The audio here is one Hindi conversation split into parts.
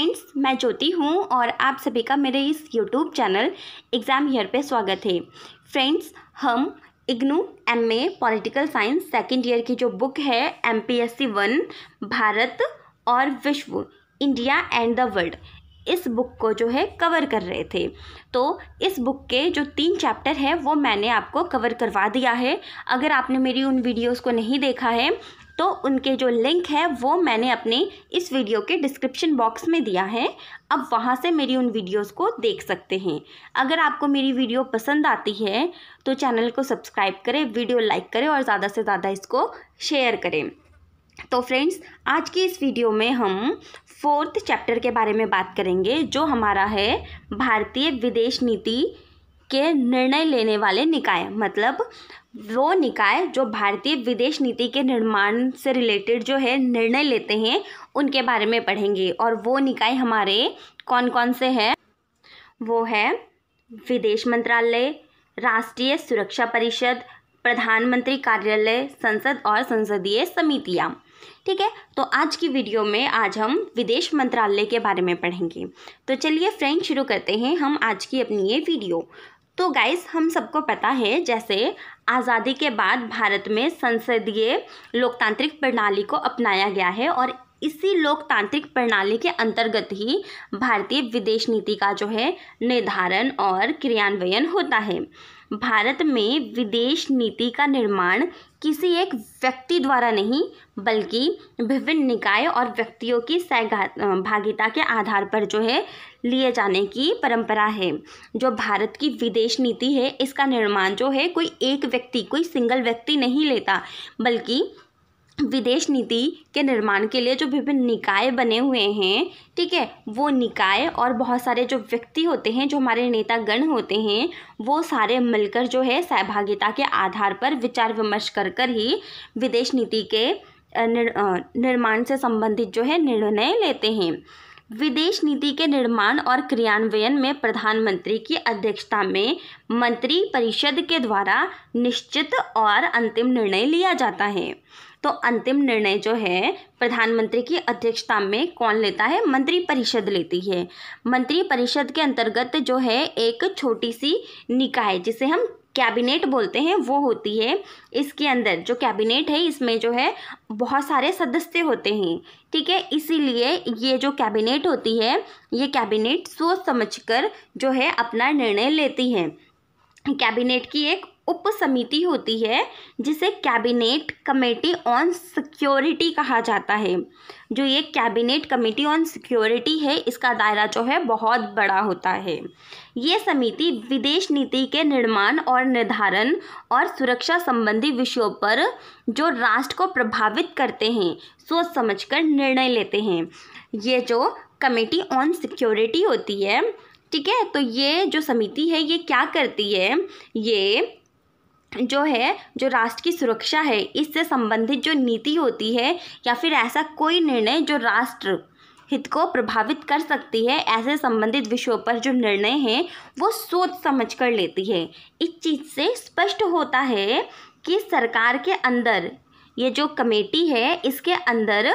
फ्रेंड्स मैं ज्योति हूँ और आप सभी का मेरे इस यूट्यूब चैनल एग्ज़ाम ईयर पे स्वागत है फ्रेंड्स हम IGNOU M A political science second year की जो बुक है M P S C one Bharat और विश्व इंडिया एंड द वर्ल्ड इस बुक को जो है कवर कर रहे थे तो इस बुक के जो तीन चैप्टर हैं वो मैंने आपको कवर करवा दिया है अगर आपने मेरी उन वीडियोस को नहीं देखा है तो उनके जो लिंक है वो मैंने अपने इस वीडियो के डिस्क्रिप्शन बॉक्स में दिया है अब वहाँ से मेरी उन वीडियोस को देख सकते हैं अगर आपको मेरी वीडियो पसंद आती है तो चैनल को सब्सक्राइब करें वीडियो लाइक करें और ज़्यादा से ज़्यादा इसको शेयर करें तो फ्रेंड्स आज की इस वीडियो में हम फोर्थ चैप्टर के बारे में बात करेंगे जो हमारा है भारतीय विदेश नीति के निर्णय लेने वाले निकाय मतलब वो निकाय जो भारतीय विदेश नीति के निर्माण से रिलेटेड जो है निर्णय लेते हैं उनके बारे में पढ़ेंगे और वो निकाय हमारे कौन कौन से हैं वो है विदेश मंत्रालय राष्ट्रीय सुरक्षा परिषद प्रधानमंत्री कार्यालय संसद और संसदीय समितियाँ ठीक है तो आज की वीडियो में आज हम विदेश मंत्रालय के बारे में पढ़ेंगे तो चलिए फ्रेंड शुरू करते हैं हम आज की अपनी ये वीडियो तो गाइस हम सबको पता है जैसे आज़ादी के बाद भारत में संसदीय लोकतांत्रिक प्रणाली को अपनाया गया है और इसी लोकतांत्रिक प्रणाली के अंतर्गत ही भारतीय विदेश नीति का जो है निर्धारण और क्रियान्वयन होता है भारत में विदेश नीति का निर्माण किसी एक व्यक्ति द्वारा नहीं बल्कि विभिन्न निकाय और व्यक्तियों की सहभागिता के आधार पर जो है लिए जाने की परंपरा है जो भारत की विदेश नीति है इसका निर्माण जो है कोई एक व्यक्ति कोई सिंगल व्यक्ति नहीं लेता बल्कि विदेश नीति के निर्माण के लिए जो विभिन्न निकाय बने हुए हैं ठीक है वो निकाय और बहुत सारे जो व्यक्ति होते हैं जो हमारे नेतागण होते हैं वो सारे मिलकर जो है सहभागिता के आधार पर विचार विमर्श कर कर ही विदेश नीति के निर्माण से संबंधित जो है निर्णय लेते हैं विदेश नीति के निर्माण और क्रियान्वयन में प्रधानमंत्री की अध्यक्षता में मंत्री परिषद के द्वारा निश्चित और अंतिम निर्णय लिया जाता है तो अंतिम निर्णय जो है प्रधानमंत्री की अध्यक्षता में कौन लेता है मंत्री परिषद लेती है मंत्री परिषद के अंतर्गत जो है एक छोटी सी निकाय जिसे हम कैबिनेट बोलते हैं वो होती है इसके अंदर जो कैबिनेट है इसमें जो है बहुत सारे सदस्य होते हैं ठीक है इसीलिए ये जो कैबिनेट होती है ये कैबिनेट सोच समझकर जो है अपना निर्णय लेती है कैबिनेट की एक उप समिति होती है जिसे कैबिनेट कमेटी ऑन सिक्योरिटी कहा जाता है जो ये कैबिनेट कमेटी ऑन सिक्योरिटी है इसका दायरा जो है बहुत बड़ा होता है ये समिति विदेश नीति के निर्माण और निर्धारण और सुरक्षा संबंधी विषयों पर जो राष्ट्र को प्रभावित करते हैं सोच समझकर निर्णय लेते हैं ये जो कमेटी ऑन सिक्योरिटी होती है ठीक है तो ये जो समिति है ये क्या करती है ये जो है जो राष्ट्र की सुरक्षा है इससे संबंधित जो नीति होती है या फिर ऐसा कोई निर्णय जो राष्ट्र हित को प्रभावित कर सकती है ऐसे संबंधित विषयों पर जो निर्णय है वो सोच समझ कर लेती है इस चीज़ से स्पष्ट होता है कि सरकार के अंदर ये जो कमेटी है इसके अंदर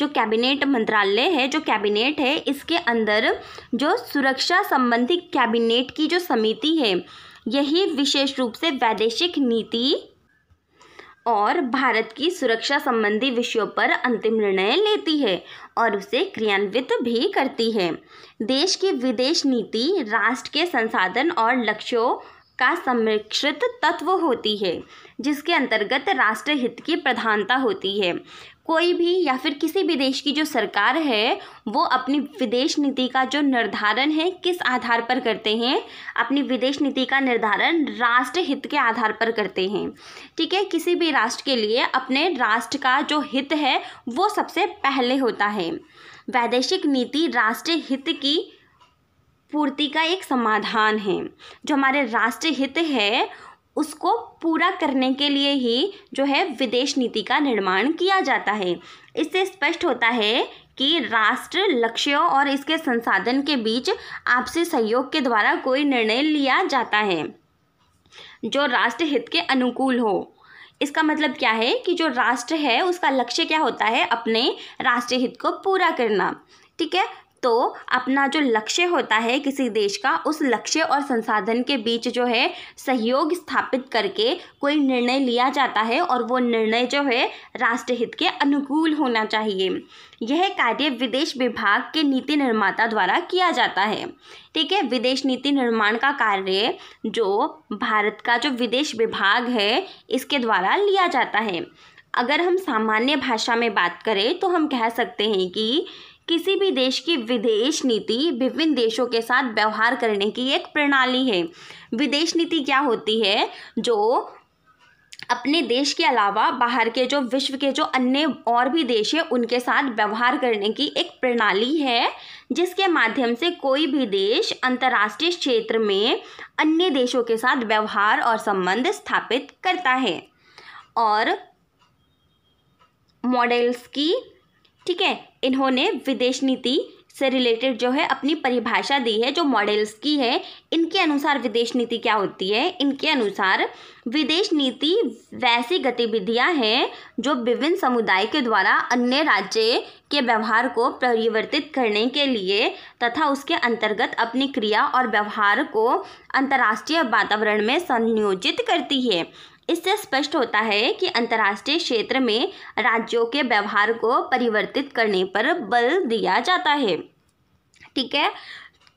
जो कैबिनेट मंत्रालय है जो कैबिनेट है इसके अंदर जो सुरक्षा संबंधी कैबिनेट की जो समिति है यही विशेष रूप से वैदेशिक नीति और भारत की सुरक्षा संबंधी विषयों पर अंतिम निर्णय लेती है और उसे क्रियान्वित भी करती है देश की विदेश नीति राष्ट्र के संसाधन और लक्ष्यों का समीक्षित तत्व होती है जिसके अंतर्गत राष्ट्र हित की प्रधानता होती है कोई भी या फिर किसी भी देश की जो सरकार है वो अपनी विदेश नीति का जो निर्धारण है किस आधार पर करते हैं अपनी विदेश नीति का निर्धारण राष्ट्र हित के आधार पर करते हैं ठीक है किसी भी राष्ट्र के लिए अपने राष्ट्र का जो हित है वो सबसे पहले होता है वैदेशिक नीति राष्ट्र हित की पूर्ति का एक समाधान है जो हमारे राष्ट्र हित है उसको पूरा करने के लिए ही जो है विदेश नीति का निर्माण किया जाता है इससे स्पष्ट होता है कि राष्ट्र लक्ष्यों और इसके संसाधन के बीच आपसी सहयोग के द्वारा कोई निर्णय लिया जाता है जो राष्ट्र हित के अनुकूल हो इसका मतलब क्या है कि जो राष्ट्र है उसका लक्ष्य क्या होता है अपने राष्ट्रीय हित को पूरा करना ठीक है तो अपना जो लक्ष्य होता है किसी देश का उस लक्ष्य और संसाधन के बीच जो है सहयोग स्थापित करके कोई निर्णय लिया जाता है और वो निर्णय जो है राष्ट्रहित के अनुकूल होना चाहिए यह कार्य विदेश विभाग के नीति निर्माता द्वारा किया जाता है ठीक है विदेश नीति निर्माण का कार्य जो भारत का जो विदेश विभाग है इसके द्वारा लिया जाता है अगर हम सामान्य भाषा में बात करें तो हम कह सकते हैं कि किसी भी देश की विदेश नीति विभिन्न देशों के साथ व्यवहार करने की एक प्रणाली है विदेश नीति क्या होती है जो अपने देश के अलावा बाहर के जो विश्व के जो अन्य और भी देश हैं उनके साथ व्यवहार करने की एक प्रणाली है जिसके माध्यम से कोई भी देश अंतर्राष्ट्रीय क्षेत्र में अन्य देशों के साथ व्यवहार और संबंध स्थापित करता है और मॉडल्स की ठीक है इन्होंने विदेश नीति से रिलेटेड जो है अपनी परिभाषा दी है जो मॉडल्स की है इनके अनुसार विदेश नीति क्या होती है इनके अनुसार विदेश नीति वैसी गतिविधियां हैं जो विभिन्न समुदाय के द्वारा अन्य राज्य के व्यवहार को परिवर्तित करने के लिए तथा उसके अंतर्गत अपनी क्रिया और व्यवहार को अंतर्राष्ट्रीय वातावरण में संयोजित करती है इससे स्पष्ट होता है कि अंतर्राष्ट्रीय क्षेत्र में राज्यों के व्यवहार को परिवर्तित करने पर बल दिया जाता है ठीक है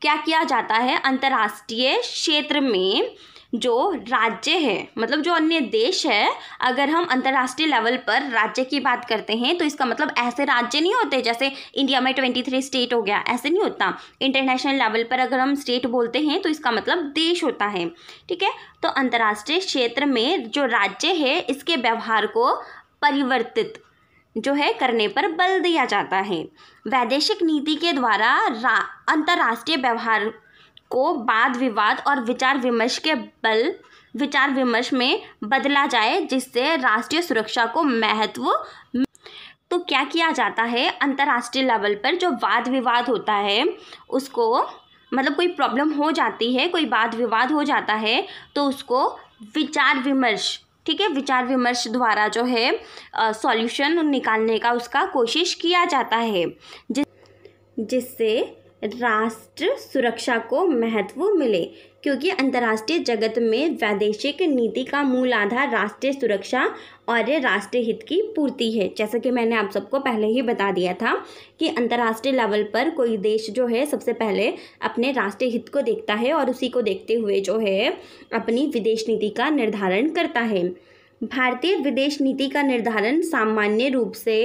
क्या किया जाता है अंतर्राष्ट्रीय क्षेत्र में जो राज्य है मतलब जो अन्य देश है अगर हम अंतर्राष्ट्रीय लेवल पर राज्य की बात करते हैं तो इसका मतलब ऐसे राज्य नहीं होते जैसे इंडिया में ट्वेंटी थ्री स्टेट हो गया ऐसे नहीं होता इंटरनेशनल लेवल पर अगर हम स्टेट बोलते हैं तो इसका मतलब देश होता है ठीक है तो अंतर्राष्ट्रीय क्षेत्र में जो राज्य है इसके व्यवहार को परिवर्तित जो है करने पर बल दिया जाता है वैदेशिक नीति के द्वारा अंतर्राष्ट्रीय व्यवहार को वाद विवाद और विचार विमर्श के बल विचार विमर्श में बदला जाए जिससे राष्ट्रीय सुरक्षा को महत्व तो क्या किया जाता है अंतर्राष्ट्रीय लेवल पर जो वाद विवाद होता है उसको मतलब कोई प्रॉब्लम हो जाती है कोई वाद विवाद हो जाता है तो उसको विचार विमर्श ठीक है विचार विमर्श द्वारा जो है सॉल्यूशन निकालने का उसका कोशिश किया जाता है जिस जिससे राष्ट्र सुरक्षा को महत्व मिले क्योंकि अंतर्राष्ट्रीय जगत में वैदेशिक नीति का मूल आधार राष्ट्रीय सुरक्षा और राष्ट्रीय हित की पूर्ति है जैसा कि मैंने आप सबको पहले ही बता दिया था कि अंतर्राष्ट्रीय लेवल पर कोई देश जो है सबसे पहले अपने राष्ट्रीय हित को देखता है और उसी को देखते हुए जो है अपनी विदेश नीति का निर्धारण करता है भारतीय विदेश नीति का निर्धारण सामान्य रूप से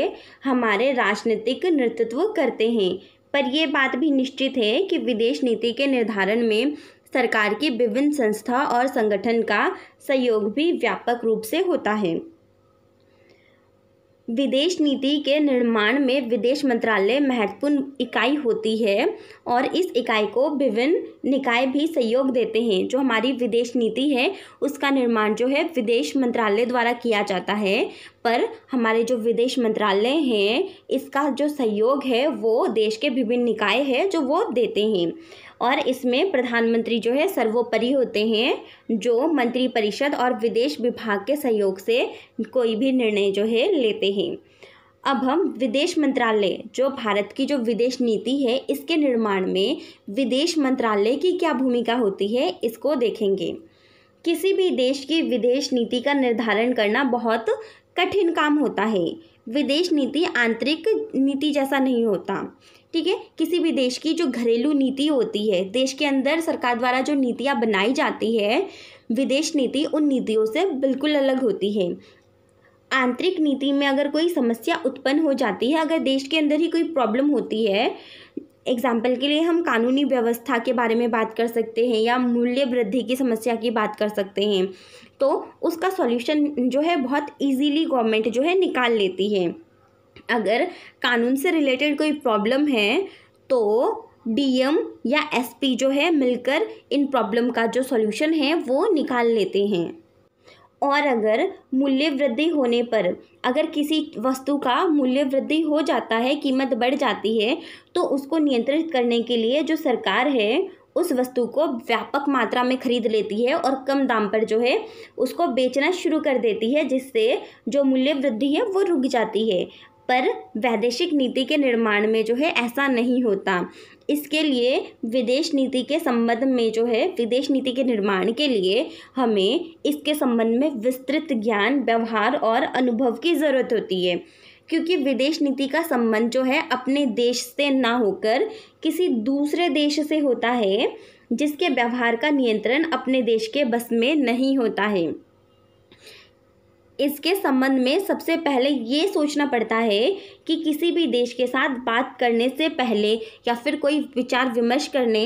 हमारे राजनीतिक नेतृत्व करते हैं पर यह बात भी निश्चित है कि विदेश नीति के निर्धारण में सरकार की विभिन्न संस्था और संगठन का सहयोग भी व्यापक रूप से होता है विदेश नीति के निर्माण में विदेश मंत्रालय महत्वपूर्ण इकाई होती है और इस इकाई को विभिन्न निकाय भी सहयोग देते हैं जो हमारी विदेश नीति है उसका निर्माण जो है विदेश मंत्रालय द्वारा किया जाता है पर हमारे जो विदेश मंत्रालय हैं इसका जो सहयोग है वो देश के विभिन्न निकाय है जो वो देते हैं और इसमें प्रधानमंत्री जो है सर्वोपरि होते हैं जो मंत्रिपरिषद और विदेश विभाग के सहयोग से कोई भी निर्णय जो है लेते हैं अब हम विदेश मंत्रालय जो भारत की जो विदेश नीति है इसके निर्माण में विदेश मंत्रालय की क्या भूमिका होती है इसको देखेंगे किसी भी देश की विदेश नीति का निर्धारण करना बहुत कठिन काम होता है विदेश नीति आंतरिक नीति जैसा नहीं होता ठीक है किसी भी देश की जो घरेलू नीति होती है देश के अंदर सरकार द्वारा जो नीतियाँ बनाई जाती है विदेश नीति उन नीतियों से बिल्कुल अलग होती है आंतरिक नीति में अगर कोई समस्या उत्पन्न हो जाती है अगर देश के अंदर ही कोई प्रॉब्लम होती है एग्जाम्पल के लिए हम कानूनी व्यवस्था के बारे में बात कर सकते हैं या मूल्य वृद्धि की समस्या की बात कर सकते हैं तो उसका सॉल्यूशन जो है बहुत इजीली गवर्नमेंट जो है निकाल लेती है अगर कानून से रिलेटेड कोई प्रॉब्लम है तो डीएम या एसपी जो है मिलकर इन प्रॉब्लम का जो सॉल्यूशन है वो निकाल लेते हैं और अगर मूल्य वृद्धि होने पर अगर किसी वस्तु का मूल्य वृद्धि हो जाता है कीमत बढ़ जाती है तो उसको नियंत्रित करने के लिए जो सरकार है उस वस्तु को व्यापक मात्रा में खरीद लेती है और कम दाम पर जो है उसको बेचना शुरू कर देती है जिससे जो मूल्य वृद्धि है वो रुक जाती है पर वैदेशिक नीति के निर्माण में जो है ऐसा नहीं होता इसके लिए विदेश नीति के संबंध में जो है विदेश नीति के निर्माण के लिए हमें इसके संबंध में विस्तृत ज्ञान व्यवहार और अनुभव की ज़रूरत होती है क्योंकि विदेश नीति का संबंध जो है अपने देश से ना होकर किसी दूसरे देश से होता है जिसके व्यवहार का नियंत्रण अपने देश के बस में नहीं होता है इसके संबंध में सबसे पहले ये सोचना पड़ता है कि किसी भी देश के साथ बात करने से पहले या फिर कोई विचार विमर्श करने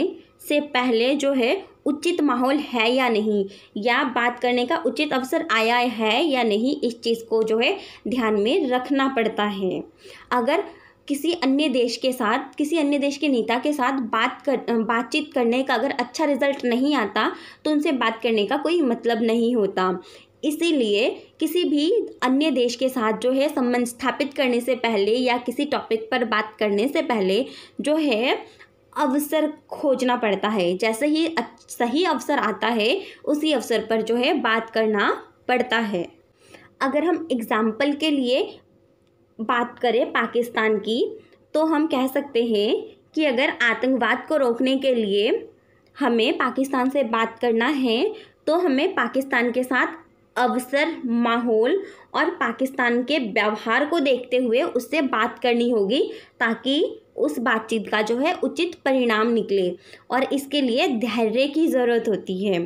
से पहले जो है उचित माहौल है या नहीं या बात करने का उचित अवसर आया है या नहीं इस चीज़ को जो है ध्यान में रखना पड़ता है अगर किसी अन्य देश के साथ किसी अन्य देश के नेता के साथ बात कर बातचीत करने का अगर अच्छा रिजल्ट नहीं आता तो उनसे बात करने का कोई मतलब नहीं होता इसीलिए किसी भी अन्य देश के साथ जो है संबंध स्थापित करने से पहले या किसी टॉपिक पर बात करने से पहले जो है अवसर खोजना पड़ता है जैसे ही सही अवसर आता है उसी अवसर पर जो है बात करना पड़ता है अगर हम एग्ज़ाम्पल के लिए बात करें पाकिस्तान की तो हम कह सकते हैं कि अगर आतंकवाद को रोकने के लिए हमें पाकिस्तान से बात करना है तो हमें पाकिस्तान के साथ अवसर माहौल और पाकिस्तान के व्यवहार को देखते हुए उससे बात करनी होगी ताकि उस बातचीत का जो है उचित परिणाम निकले और इसके लिए धैर्य की ज़रूरत होती है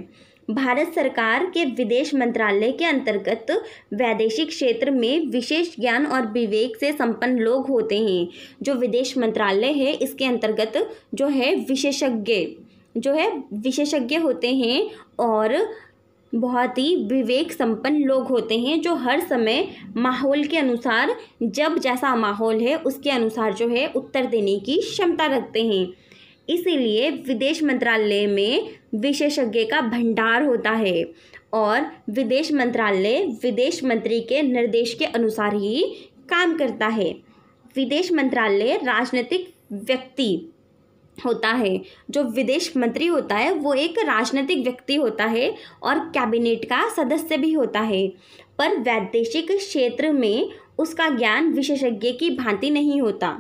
भारत सरकार के विदेश मंत्रालय के अंतर्गत वैदेशिक क्षेत्र में विशेष ज्ञान और विवेक से संपन्न लोग होते हैं जो विदेश मंत्रालय है इसके अंतर्गत जो है विशेषज्ञ जो है विशेषज्ञ होते हैं और बहुत ही विवेक संपन्न लोग होते हैं जो हर समय माहौल के अनुसार जब जैसा माहौल है उसके अनुसार जो है उत्तर देने की क्षमता रखते हैं इसीलिए विदेश मंत्रालय में विशेषज्ञ का भंडार होता है और विदेश मंत्रालय विदेश मंत्री के निर्देश के अनुसार ही काम करता है विदेश मंत्रालय राजनीतिक व्यक्ति होता है जो विदेश मंत्री होता है वो एक राजनीतिक व्यक्ति होता है और कैबिनेट का सदस्य भी होता है पर वैदेशिक क्षेत्र में उसका ज्ञान विशेषज्ञ की भांति नहीं होता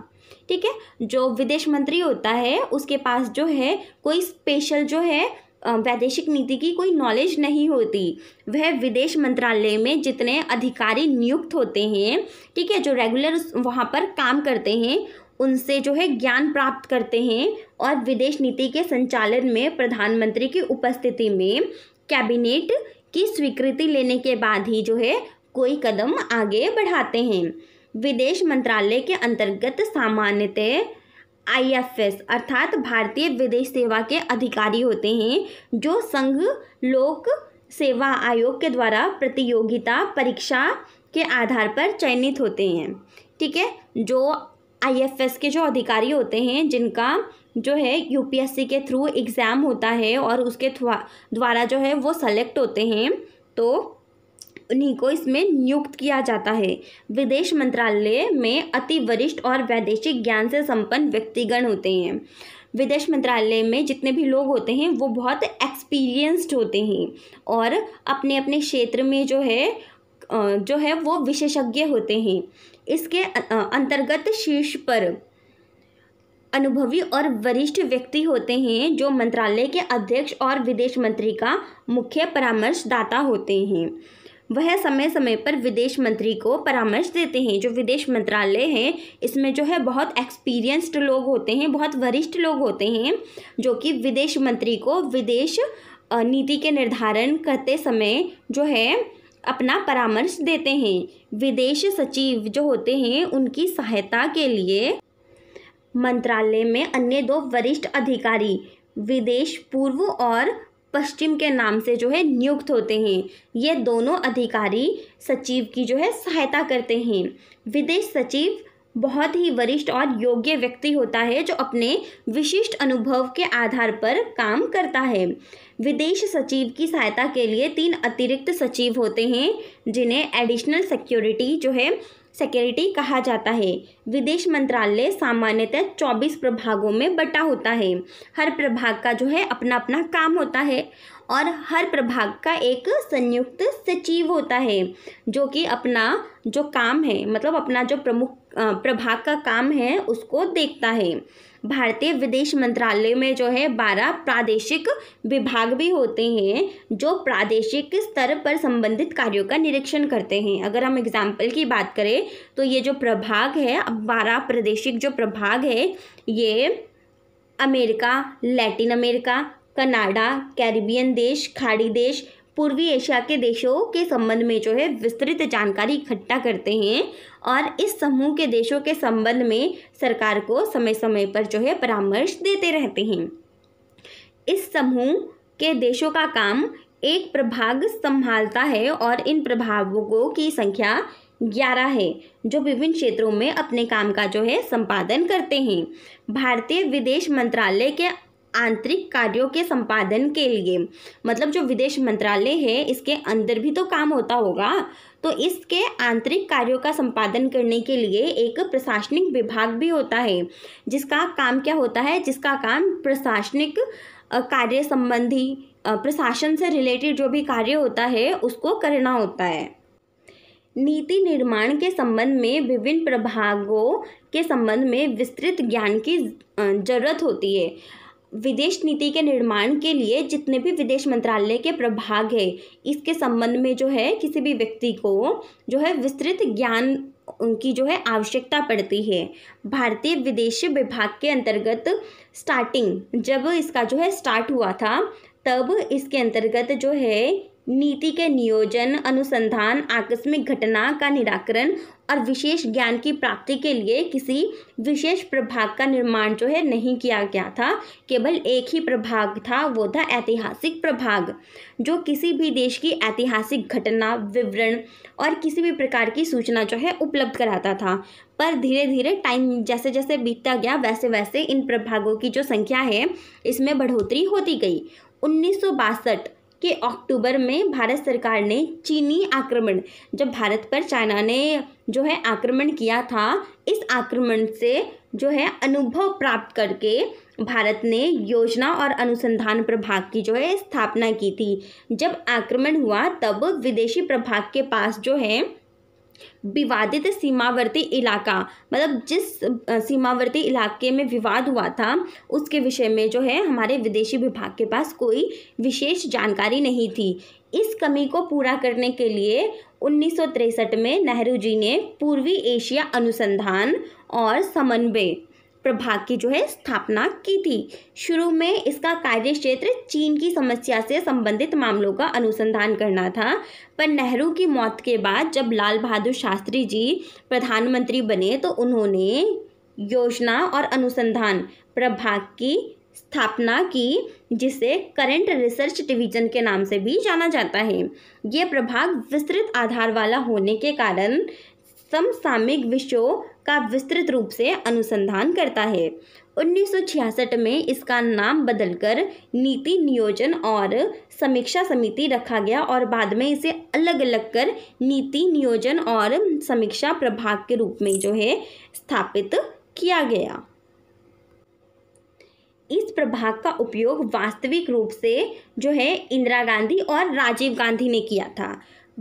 ठीक है जो विदेश मंत्री होता है उसके पास जो है कोई स्पेशल जो है वैदेशिक नीति की कोई नॉलेज नहीं होती वह विदेश मंत्रालय में जितने अधिकारी नियुक्त होते हैं ठीक है जो रेगुलर वहाँ पर काम करते हैं उनसे जो है ज्ञान प्राप्त करते हैं और विदेश नीति के संचालन में प्रधानमंत्री की उपस्थिति में कैबिनेट की स्वीकृति लेने के बाद ही जो है कोई कदम आगे बढ़ाते हैं विदेश मंत्रालय के अंतर्गत सामान्यतः आईएफएस अर्थात भारतीय विदेश सेवा के अधिकारी होते हैं जो संघ लोक सेवा आयोग के द्वारा प्रतियोगिता परीक्षा के आधार पर चयनित होते हैं ठीक है जो आईएफएस के जो अधिकारी होते हैं जिनका जो है यूपीएससी के थ्रू एग्ज़ाम होता है और उसके द्वारा जो है वो सेलेक्ट होते हैं तो उन्हीं को इसमें नियुक्त किया जाता है विदेश मंत्रालय में अति वरिष्ठ और वैदेशिक ज्ञान से संपन्न व्यक्तिगण होते हैं विदेश मंत्रालय में जितने भी लोग होते हैं वो बहुत एक्सपीरियंस्ड होते हैं और अपने अपने क्षेत्र में जो है जो है वो विशेषज्ञ होते हैं इसके अंतर्गत शीर्ष पर अनुभवी और वरिष्ठ व्यक्ति होते हैं जो मंत्रालय के अध्यक्ष और विदेश मंत्री का मुख्य परामर्शदाता होते हैं वह समय समय पर विदेश मंत्री को परामर्श देते हैं जो विदेश मंत्रालय है इसमें जो है बहुत एक्सपीरियंस्ड लोग होते हैं बहुत वरिष्ठ लोग होते हैं जो कि विदेश मंत्री को विदेश नीति के निर्धारण करते समय जो है अपना परामर्श देते हैं विदेश सचिव जो होते हैं उनकी सहायता के लिए मंत्रालय में अन्य दो वरिष्ठ अधिकारी विदेश पूर्व और पश्चिम के नाम से जो है नियुक्त होते हैं ये दोनों अधिकारी सचिव की जो है सहायता करते हैं विदेश सचिव बहुत ही वरिष्ठ और योग्य व्यक्ति होता है जो अपने विशिष्ट अनुभव के आधार पर काम करता है विदेश सचिव की सहायता के लिए तीन अतिरिक्त सचिव होते हैं जिन्हें एडिशनल सिक्योरिटी जो है सिक्योरिटी कहा जाता है विदेश मंत्रालय सामान्यतः 24 प्रभागों में बटा होता है हर प्रभाग का जो है अपना अपना काम होता है और हर प्रभाग का एक संयुक्त सचिव होता है जो कि अपना जो काम है मतलब अपना जो प्रमुख प्रभाग का काम है उसको देखता है भारतीय विदेश मंत्रालय में जो है बारह प्रादेशिक विभाग भी होते हैं जो प्रादेशिक स्तर पर संबंधित कार्यों का निरीक्षण करते हैं अगर हम एग्जाम्पल की बात करें तो ये जो प्रभाग है अब बारह प्रादेशिक जो प्रभाग है ये America Latin America Canada Caribbean देश खाड़ी देश पूर्वी एशिया के देशों के संबंध में जो है विस्तृत जानकारी इकट्ठा करते हैं और इस समूह के देशों के संबंध में सरकार को समय समय पर जो है परामर्श देते रहते हैं इस समूह के देशों का काम एक प्रभाग संभालता है और इन प्रभागों की संख्या ग्यारह है जो विभिन्न क्षेत्रों में अपने काम का जो है संपादन करते हैं भारतीय विदेश मंत्रालय के आंतरिक कार्यों के संपादन के लिए मतलब जो विदेश मंत्रालय है इसके अंदर भी तो काम होता होगा तो इसके आंतरिक कार्यों का संपादन करने के लिए एक प्रशासनिक विभाग भी होता है जिसका काम क्या होता है जिसका काम प्रशासनिक कार्य संबंधी प्रशासन से रिलेटेड जो भी कार्य होता है उसको करना होता है नीति निर्माण के संबंध में विभिन्न प्रभागों के संबंध में विस्तृत ज्ञान की जरूरत होती है विदेश नीति के निर्माण के लिए जितने भी विदेश मंत्रालय के प्रभाग है इसके संबंध में जो है किसी भी व्यक्ति को जो है विस्तृत ज्ञान उनकी जो है आवश्यकता पड़ती है भारतीय विदेश विभाग के अंतर्गत स्टार्टिंग जब इसका जो है स्टार्ट हुआ था तब इसके अंतर्गत जो है नीति के नियोजन अनुसंधान आकस्मिक घटना का निराकरण और विशेष ज्ञान की प्राप्ति के लिए किसी विशेष प्रभाग का निर्माण जो है नहीं किया गया था केवल एक ही प्रभाग था वो था ऐतिहासिक प्रभाग जो किसी भी देश की ऐतिहासिक घटना विवरण और किसी भी प्रकार की सूचना जो है उपलब्ध कराता था पर धीरे धीरे टाइम जैसे जैसे बीतता गया वैसे वैसे इन प्रभागों की जो संख्या है इसमें बढ़ोतरी होती गई उन्नीस कि अक्टूबर में भारत सरकार ने चीनी आक्रमण जब भारत पर चाइना ने जो है आक्रमण किया था इस आक्रमण से जो है अनुभव प्राप्त करके भारत ने योजना और अनुसंधान प्रभाग की जो है स्थापना की थी जब आक्रमण हुआ तब विदेशी प्रभाग के पास जो है विवादित सीमावर्ती इलाका मतलब जिस सीमावर्ती इलाके में विवाद हुआ था उसके विषय में जो है हमारे विदेशी विभाग के पास कोई विशेष जानकारी नहीं थी इस कमी को पूरा करने के लिए उन्नीस में नेहरू जी ने पूर्वी एशिया अनुसंधान और समन्वय प्रभाग की जो है स्थापना की थी शुरू में इसका कार्य क्षेत्र चीन की समस्या से संबंधित मामलों का अनुसंधान करना था पर नेहरू की मौत के बाद जब लाल बहादुर शास्त्री जी प्रधानमंत्री बने तो उन्होंने योजना और अनुसंधान प्रभाग की स्थापना की जिसे करंट रिसर्च डिवीजन के नाम से भी जाना जाता है ये प्रभाग विस्तृत आधार वाला होने के कारण समसामयिक विषयों का विस्तृत रूप से अनुसंधान करता है 1966 में इसका नाम बदलकर नीति नियोजन और समीक्षा समिति रखा गया और बाद में इसे अलग अलग कर नीति नियोजन और समीक्षा प्रभाग के रूप में जो है स्थापित किया गया इस प्रभाग का उपयोग वास्तविक रूप से जो है इंदिरा गांधी और राजीव गांधी ने किया था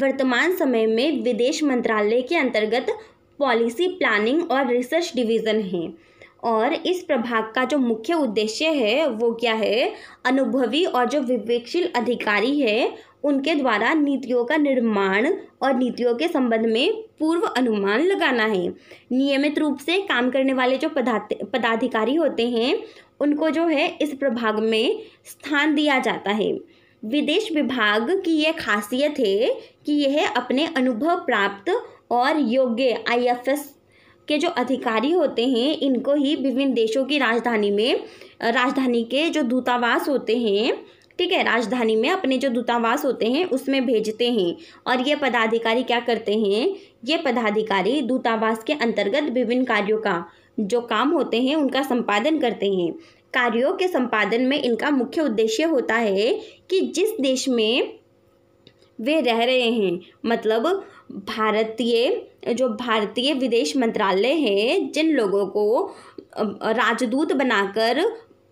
वर्तमान समय में विदेश मंत्रालय के अंतर्गत पॉलिसी प्लानिंग और रिसर्च डिवीज़न है और इस प्रभाग का जो मुख्य उद्देश्य है वो क्या है अनुभवी और जो विवेकशील अधिकारी है उनके द्वारा नीतियों का निर्माण और नीतियों के संबंध में पूर्व अनुमान लगाना है नियमित रूप से काम करने वाले जो पदा पदाधिकारी होते हैं उनको जो है इस प्रभाग में स्थान दिया जाता है विदेश विभाग की यह खासियत है कि यह अपने अनुभव प्राप्त और योग्य आईएफएस के जो अधिकारी होते हैं इनको ही विभिन्न देशों की राजधानी में राजधानी के जो दूतावास होते हैं ठीक है राजधानी में अपने जो दूतावास होते हैं उसमें भेजते हैं और ये पदाधिकारी क्या करते हैं ये पदाधिकारी दूतावास के अंतर्गत विभिन्न कार्यों का जो काम होते हैं उनका संपादन करते हैं कार्यों के संपादन में इनका मुख्य उद्देश्य होता है कि जिस देश में वे रह रहे हैं मतलब भारतीय जो भारतीय विदेश मंत्रालय है जिन लोगों को राजदूत बनाकर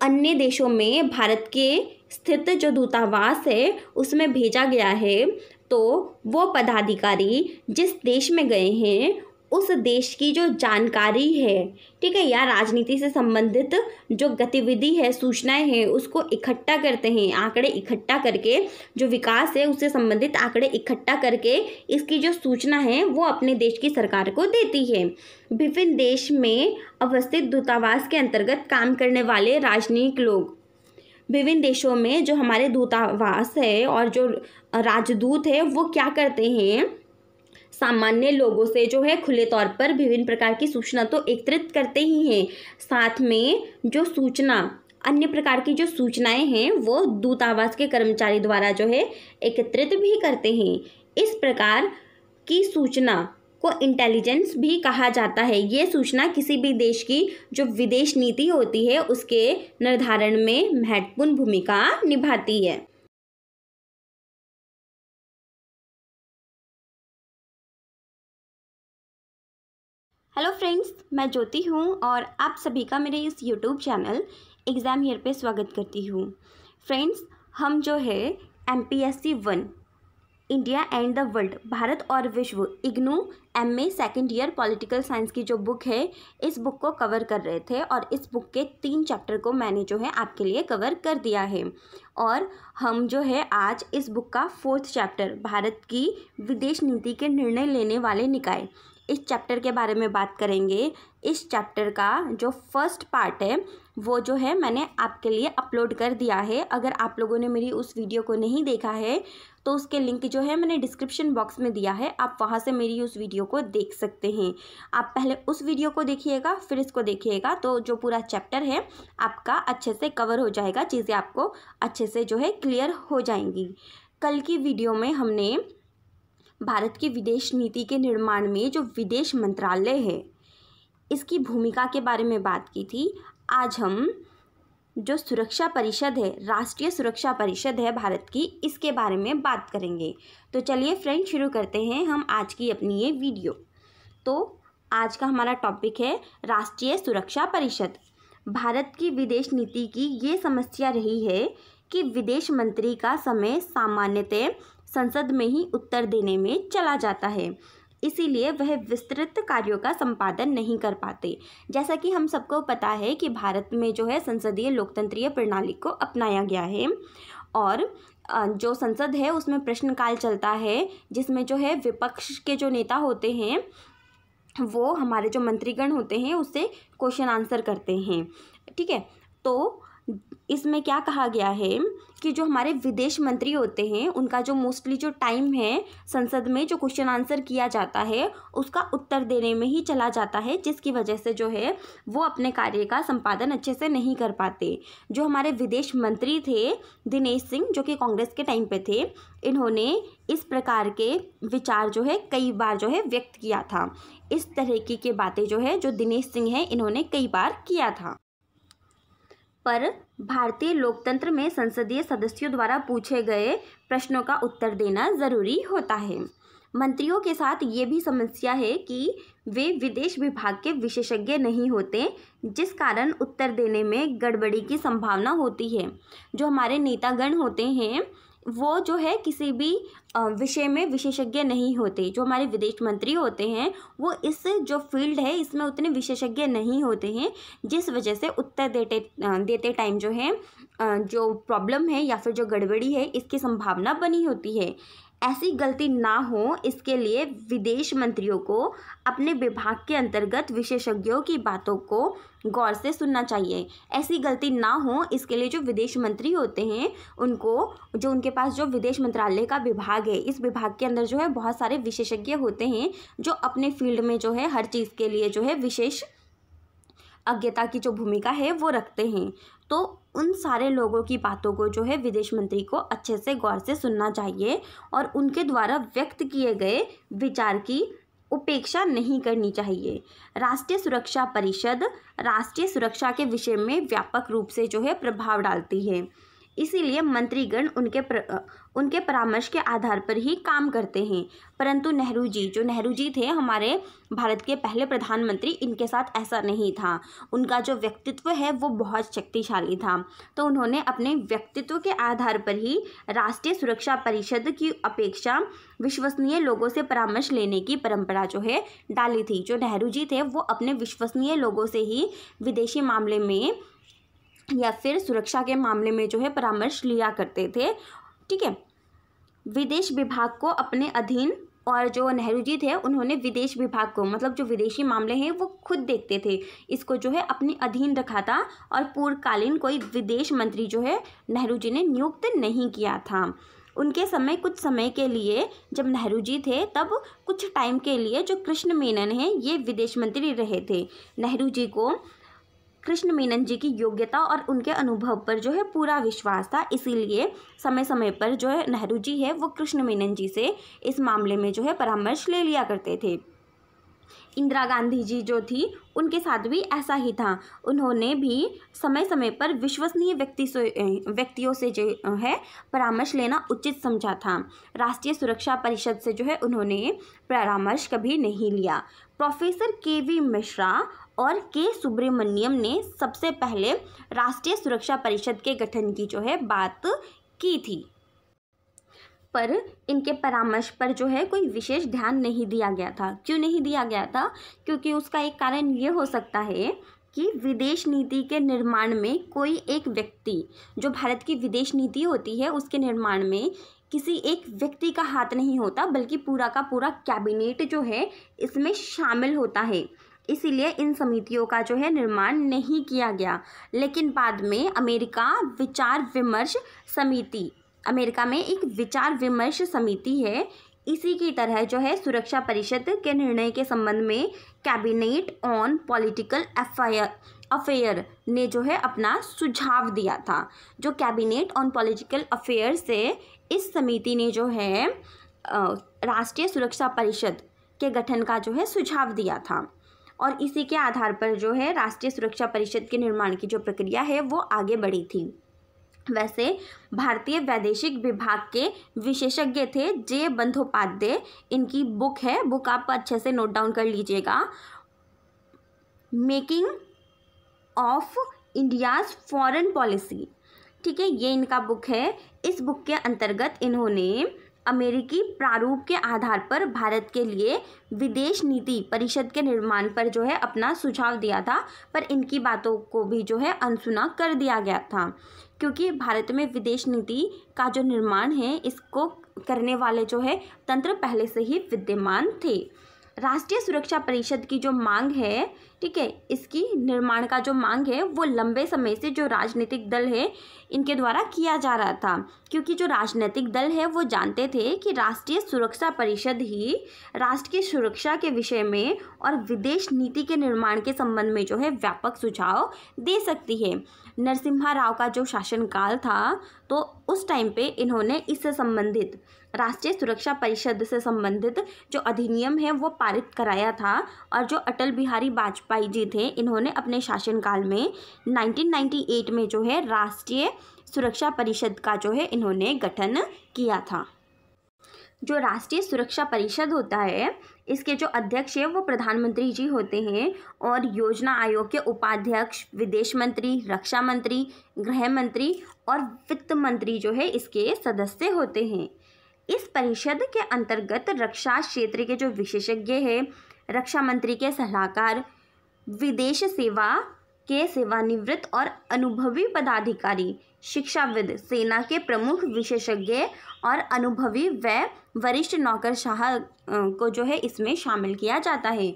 अन्य देशों में भारत के स्थित जो दूतावास है उसमें भेजा गया है तो वो पदाधिकारी जिस देश में गए हैं उस देश की जो जानकारी है ठीक है या राजनीति से संबंधित जो गतिविधि है सूचनाएं हैं उसको इकट्ठा करते हैं आंकड़े इकट्ठा करके जो विकास है उससे संबंधित आंकड़े इकट्ठा करके इसकी जो सूचना है वो अपने देश की सरकार को देती है विभिन्न देश में अवस्थित दूतावास के अंतर्गत काम करने वाले राजनयिक लोग विभिन्न देशों में जो हमारे दूतावास है और जो राजदूत है वो क्या करते हैं सामान्य लोगों से जो है खुले तौर पर विभिन्न प्रकार की सूचना तो एकत्रित करते ही हैं साथ में जो सूचना अन्य प्रकार की जो सूचनाएं हैं वो दूतावास के कर्मचारी द्वारा जो है एकत्रित भी करते हैं इस प्रकार की सूचना को इंटेलिजेंस भी कहा जाता है ये सूचना किसी भी देश की जो विदेश नीति होती है उसके निर्धारण में महत्वपूर्ण भूमिका निभाती है हेलो फ्रेंड्स मैं ज्योति हूँ और आप सभी का मेरे इस यूट्यूब चैनल एग्ज़ाम ईयर पे स्वागत करती हूँ फ्रेंड्स हम जो है M P S C one India and the world Bharat और विश्व IGNOU M A second year political science की जो बुक है इस बुक को कवर कर रहे थे और इस बुक के तीन चैप्टर को मैंने जो है आपके लिए कवर कर दिया है और हम जो है आज इस बुक का फोर्थ चैप्टर भारत की विदेश नीति के निर्णय लेने वाले निकाय इस चैप्टर के बारे में बात करेंगे इस चैप्टर का जो फर्स्ट पार्ट है वो जो है मैंने आपके लिए अपलोड कर दिया है अगर आप लोगों ने मेरी उस वीडियो को नहीं देखा है तो उसके लिंक जो है मैंने डिस्क्रिप्शन बॉक्स में दिया है आप वहाँ से मेरी उस वीडियो को देख सकते हैं आप पहले उस वीडियो को देखिएगा फिर इसको देखिएगा तो जो पूरा चैप्टर है आपका अच्छे से कवर हो जाएगा चीज़ें आपको अच्छे से जो है क्लियर हो जाएंगी कल की वीडियो में हमने भारत की विदेश नीति के निर्माण में जो विदेश मंत्रालय है इसकी भूमिका के बारे में बात की थी आज हम जो सुरक्षा परिषद है राष्ट्रीय सुरक्षा परिषद है भारत की इसके बारे में बात करेंगे तो चलिए फ्रेंड शुरू करते हैं हम आज की अपनी ये वीडियो तो आज का हमारा टॉपिक है राष्ट्रीय सुरक्षा परिषद भारत की विदेश नीति की ये समस्या रही है कि विदेश मंत्री का समय सामान्यतः संसद में ही उत्तर देने में चला जाता है इसीलिए वह विस्तृत कार्यों का संपादन नहीं कर पाते जैसा कि हम सबको पता है कि भारत में जो है संसदीय लोकतंत्रीय प्रणाली को अपनाया गया है और जो संसद है उसमें प्रश्नकाल चलता है जिसमें जो है विपक्ष के जो नेता होते हैं वो हमारे जो मंत्रीगण होते हैं उससे क्वेश्चन आंसर करते हैं ठीक है तो इसमें क्या कहा गया है कि जो हमारे विदेश मंत्री होते हैं उनका जो मोस्टली जो टाइम है संसद में जो क्वेश्चन आंसर किया जाता है उसका उत्तर देने में ही चला जाता है जिसकी वजह से जो है वो अपने कार्य का संपादन अच्छे से नहीं कर पाते जो हमारे विदेश मंत्री थे दिनेश सिंह जो कि कांग्रेस के टाइम पे थे इन्होंने इस प्रकार के विचार जो है कई बार जो है व्यक्त किया था इस तरह की के बातें जो है जो दिनेश सिंह हैं इन्होंने कई बार किया था पर भारतीय लोकतंत्र में संसदीय सदस्यों द्वारा पूछे गए प्रश्नों का उत्तर देना जरूरी होता है मंत्रियों के साथ ये भी समस्या है कि वे विदेश विभाग के विशेषज्ञ नहीं होते जिस कारण उत्तर देने में गड़बड़ी की संभावना होती है जो हमारे नेतागण होते हैं वो जो है किसी भी विषय में विशेषज्ञ नहीं होते जो हमारे विदेश मंत्री होते हैं वो इस जो फील्ड है इसमें उतने विशेषज्ञ नहीं होते हैं जिस वजह से उत्तर देते देते टाइम जो है जो प्रॉब्लम है या फिर जो गड़बड़ी है इसकी संभावना बनी होती है ऐसी गलती ना हो इसके लिए विदेश मंत्रियों को अपने विभाग के अंतर्गत विशेषज्ञों की बातों को गौर से सुनना चाहिए ऐसी गलती ना हो इसके लिए जो विदेश मंत्री होते हैं उनको जो उनके पास जो विदेश मंत्रालय का विभाग है इस विभाग के अंदर जो है बहुत सारे विशेषज्ञ होते हैं जो अपने फील्ड में जो है हर चीज़ के लिए जो है विशेष अज्ञता की जो भूमिका है वो रखते हैं तो उन सारे लोगों की बातों को जो है विदेश मंत्री को अच्छे से गौर से सुनना चाहिए और उनके द्वारा व्यक्त किए गए विचार की उपेक्षा नहीं करनी चाहिए राष्ट्रीय सुरक्षा परिषद राष्ट्रीय सुरक्षा के विषय में व्यापक रूप से जो है प्रभाव डालती है इसीलिए मंत्रीगण उनके प्र, उनके परामर्श के आधार पर ही काम करते हैं परंतु नेहरू जी जो नेहरू जी थे हमारे भारत के पहले प्रधानमंत्री इनके साथ ऐसा नहीं था उनका जो व्यक्तित्व है वो बहुत शक्तिशाली था तो उन्होंने अपने व्यक्तित्व के आधार पर ही राष्ट्रीय सुरक्षा परिषद की अपेक्षा विश्वसनीय लोगों से परामर्श लेने की परंपरा जो है डाली थी जो नेहरू जी थे वो अपने विश्वसनीय लोगों से ही विदेशी मामले में या फिर सुरक्षा के मामले में जो है परामर्श लिया करते थे ठीक है विदेश विभाग को अपने अधीन और जो नेहरू जी थे उन्होंने विदेश विभाग को मतलब जो विदेशी मामले हैं वो खुद देखते थे इसको जो है अपने अधीन रखा था और पूर्वकालीन कोई विदेश मंत्री जो है नेहरू जी ने नियुक्त नहीं किया था उनके समय कुछ समय के लिए जब नेहरू जी थे तब कुछ टाइम के लिए जो कृष्ण मेनन हैं ये विदेश मंत्री रहे थे नेहरू जी को कृष्ण मीनन जी की योग्यता और उनके अनुभव पर जो है पूरा विश्वास था इसीलिए समय समय पर जो है नेहरू जी है वो कृष्ण मीनन जी से इस मामले में जो है परामर्श ले लिया करते थे इंदिरा गांधी जी जो थी उनके साथ भी ऐसा ही था उन्होंने भी समय समय पर विश्वसनीय व्यक्ति से व्यक्तियों से जो है परामर्श लेना उचित समझा था राष्ट्रीय सुरक्षा परिषद से जो है उन्होंने परामर्श कभी नहीं लिया प्रोफेसर के वी मिश्रा और के सुब्रमण्यम ने सबसे पहले राष्ट्रीय सुरक्षा परिषद के गठन की जो है बात की थी पर इनके परामर्श पर जो है कोई विशेष ध्यान नहीं दिया गया था क्यों नहीं दिया गया था क्योंकि उसका एक कारण ये हो सकता है कि विदेश नीति के निर्माण में कोई एक व्यक्ति जो भारत की विदेश नीति होती है उसके निर्माण में किसी एक व्यक्ति का हाथ नहीं होता बल्कि पूरा का पूरा कैबिनेट जो है इसमें शामिल होता है इसीलिए इन समितियों का जो है निर्माण नहीं किया गया लेकिन बाद में अमेरिका विचार विमर्श समिति अमेरिका में एक विचार विमर्श समिति है इसी की तरह जो है सुरक्षा परिषद के निर्णय के संबंध में cabinet on political FIR affair ने जो है अपना सुझाव दिया था जो कैबिनेट ऑन पॉलिटिकल अफेयर से इस समिति ने जो है राष्ट्रीय सुरक्षा परिषद के गठन का जो है सुझाव दिया था और इसी के आधार पर जो है राष्ट्रीय सुरक्षा परिषद के निर्माण की जो प्रक्रिया है वो आगे बढ़ी थी वैसे भारतीय वैदेशिक विभाग के विशेषज्ञ थे जे बंधोपाध्याय इनकी बुक है बुक आप अच्छे से नोट डाउन कर लीजिएगा making of India's foreign policy ठीक है ये इनका बुक है इस बुक के अंतर्गत इन्होंने अमेरिकी प्रारूप के आधार पर भारत के लिए विदेश नीति परिषद के निर्माण पर जो है अपना सुझाव दिया था पर इनकी बातों को भी जो है अनसुना कर दिया गया था क्योंकि भारत में विदेश नीति का जो निर्माण है इसको करने वाले जो है तंत्र पहले से ही विद्यमान थे राष्ट्रीय सुरक्षा परिषद की जो मांग है ठीक है इसकी निर्माण का जो मांग है वो लंबे समय से जो राजनीतिक दल है इनके द्वारा किया जा रहा था क्योंकि जो राजनीतिक दल है वो जानते थे कि राष्ट्रीय सुरक्षा परिषद ही राष्ट्र की सुरक्षा के विषय में और विदेश नीति के निर्माण के संबंध में जो है व्यापक सुझाव दे सकती है नरसिम्हा राव का जो शासनकाल था तो उस टाइम पे इन्होंने इससे संबंधित राष्ट्रीय सुरक्षा परिषद से संबंधित जो अधिनियम है वो पारित कराया था और जो अटल बिहारी वाजपेयी जी थे इन्होंने अपने शासनकाल में 1998 में जो है राष्ट्रीय सुरक्षा परिषद का जो है इन्होंने गठन किया था जो राष्ट्रीय सुरक्षा परिषद होता है इसके जो अध्यक्ष है वो प्रधानमंत्री जी होते हैं और योजना आयोग के उपाध्यक्ष विदेश मंत्री रक्षा मंत्री गृह मंत्री और वित्त मंत्री जो है इसके सदस्य होते हैं इस परिषद के अंतर्गत रक्षा क्षेत्र के जो विशेषज्ञ हैं रक्षा मंत्री के सलाहकार विदेश सेवा के सेवानिवृत्त और अनुभवी पदाधिकारी शिक्षाविद सेना के प्रमुख विशेषज्ञ और अनुभवी व वरिष्ठ नौकरशाह को जो है इसमें शामिल किया जाता है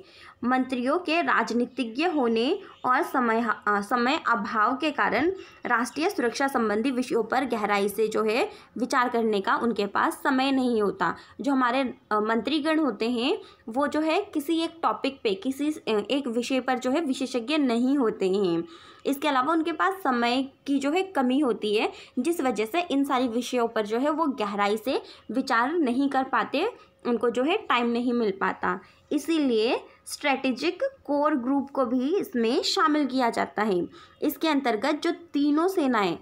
मंत्रियों के राजनीतिज्ञ होने और समय समय अभाव के कारण राष्ट्रीय सुरक्षा संबंधी विषयों पर गहराई से जो है विचार करने का उनके पास समय नहीं होता जो हमारे मंत्रीगण होते हैं वो जो है किसी एक टॉपिक पे किसी एक विषय पर जो है विशेषज्ञ नहीं होते हैं इसके अलावा उनके पास समय की जो है कमी होती है जिस वजह से इन सारी विषयों पर जो है वो गहराई से विचार नहीं कर पाते उनको जो है टाइम नहीं मिल पाता इसीलिए स्ट्रेटेजिक कोर ग्रुप को भी इसमें शामिल किया जाता है इसके अंतर्गत जो तीनों सेनाएं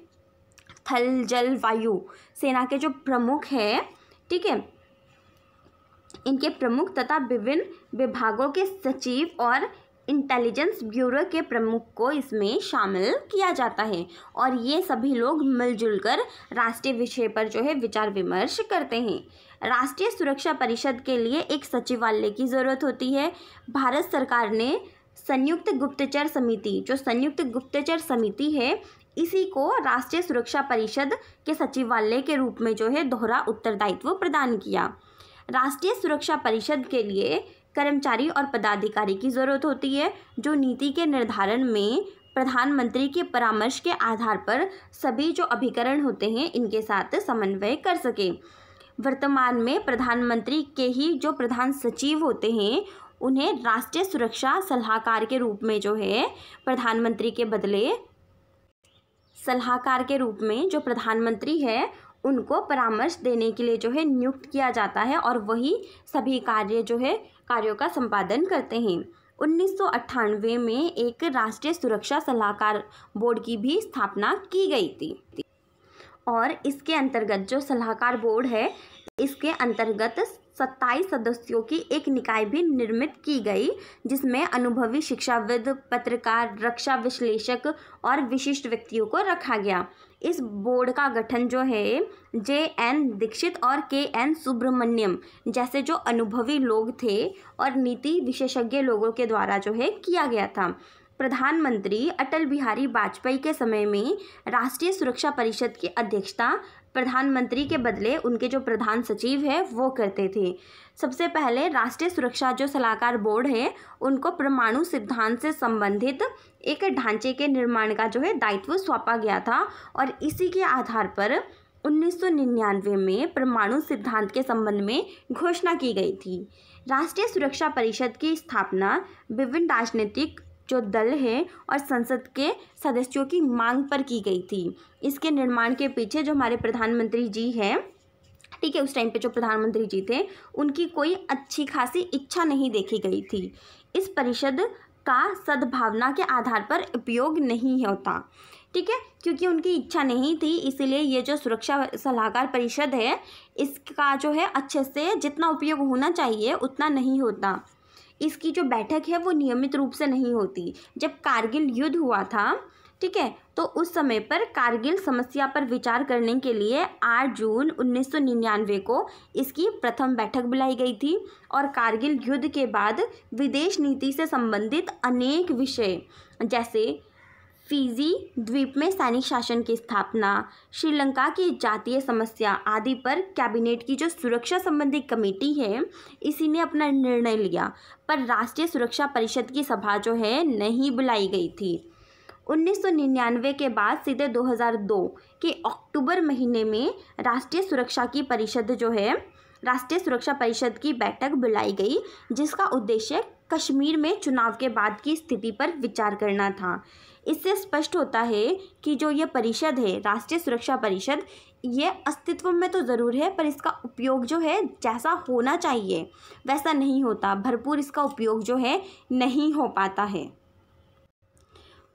थल जल वायु सेना के जो प्रमुख है ठीक है इनके प्रमुख तथा विभिन्न विभागों के सचिव और इंटेलिजेंस ब्यूरो के प्रमुख को इसमें शामिल किया जाता है और ये सभी लोग मिलजुल कर राष्ट्रीय विषय पर जो है विचार विमर्श करते हैं राष्ट्रीय सुरक्षा परिषद के लिए एक सचिवालय की ज़रूरत होती है भारत सरकार ने संयुक्त गुप्तचर समिति जो संयुक्त गुप्तचर समिति है इसी को राष्ट्रीय सुरक्षा परिषद के सचिवालय के रूप में जो है दोहरा उत्तरदायित्व प्रदान किया राष्ट्रीय सुरक्षा परिषद के लिए कर्मचारी और पदाधिकारी की ज़रूरत होती है जो नीति के निर्धारण में प्रधानमंत्री के परामर्श के आधार पर सभी जो अभिकरण होते हैं इनके साथ समन्वय कर सके वर्तमान में प्रधानमंत्री के ही जो प्रधान सचिव होते हैं उन्हें राष्ट्रीय सुरक्षा सलाहकार के रूप में जो है प्रधानमंत्री के बदले सलाहकार के रूप में जो प्रधानमंत्री है उनको परामर्श देने के लिए जो है नियुक्त किया जाता है और वही सभी कार्य जो है कार्यों का संपादन करते हैं उन्नीस में एक राष्ट्रीय सुरक्षा सलाहकार बोर्ड की भी स्थापना की गई थी और इसके अंतर्गत जो सलाहकार बोर्ड है इसके अंतर्गत सत्ताईस सदस्यों की एक निकाय भी निर्मित की गई जिसमें अनुभवी शिक्षाविद पत्रकार रक्षा विश्लेषक और विशिष्ट व्यक्तियों को रखा गया इस बोर्ड का गठन जो है जे एन दीक्षित और के एन सुब्रमण्यम जैसे जो अनुभवी लोग थे और नीति विशेषज्ञ लोगों के द्वारा जो है किया गया था प्रधानमंत्री अटल बिहारी वाजपेयी के समय में राष्ट्रीय सुरक्षा परिषद की अध्यक्षता प्रधानमंत्री के बदले उनके जो प्रधान सचिव है वो करते थे सबसे पहले राष्ट्रीय सुरक्षा जो सलाहकार बोर्ड है उनको परमाणु सिद्धांत से संबंधित एक ढांचे के निर्माण का जो है दायित्व सौंपा गया था और इसी के आधार पर 1999 में परमाणु सिद्धांत के संबंध में घोषणा की गई थी राष्ट्रीय सुरक्षा परिषद की स्थापना विभिन्न राजनीतिक जो दल है और संसद के सदस्यों की मांग पर की गई थी इसके निर्माण के पीछे जो हमारे प्रधानमंत्री जी हैं ठीक है उस टाइम पे जो प्रधानमंत्री जी थे उनकी कोई अच्छी खासी इच्छा नहीं देखी गई थी इस परिषद का सद्भावना के आधार पर उपयोग नहीं होता ठीक है क्योंकि उनकी इच्छा नहीं थी इसीलिए ये जो सुरक्षा सलाहकार परिषद है इसका जो है अच्छे से जितना उपयोग होना चाहिए उतना नहीं होता इसकी जो बैठक है वो नियमित रूप से नहीं होती जब कारगिल युद्ध हुआ था ठीक है तो उस समय पर कारगिल समस्या पर विचार करने के लिए 8 जून 1999 को इसकी प्रथम बैठक बुलाई गई थी और कारगिल युद्ध के बाद विदेश नीति से संबंधित अनेक विषय जैसे फिजी द्वीप में सैनिक शासन की स्थापना श्रीलंका की जातीय समस्या आदि पर कैबिनेट की जो सुरक्षा संबंधी कमेटी है इसी ने अपना निर्णय लिया पर राष्ट्रीय सुरक्षा परिषद की सभा जो है नहीं बुलाई गई थी 1999 के बाद सीधे 2002 के अक्टूबर महीने में राष्ट्रीय सुरक्षा की परिषद जो है राष्ट्रीय सुरक्षा परिषद की बैठक बुलाई गई जिसका उद्देश्य कश्मीर में चुनाव के बाद की स्थिति पर विचार करना था इससे स्पष्ट होता है कि जो ये परिषद है राष्ट्रीय सुरक्षा परिषद ये अस्तित्व में तो ज़रूर है पर इसका उपयोग जो है जैसा होना चाहिए वैसा नहीं होता भरपूर इसका उपयोग जो है नहीं हो पाता है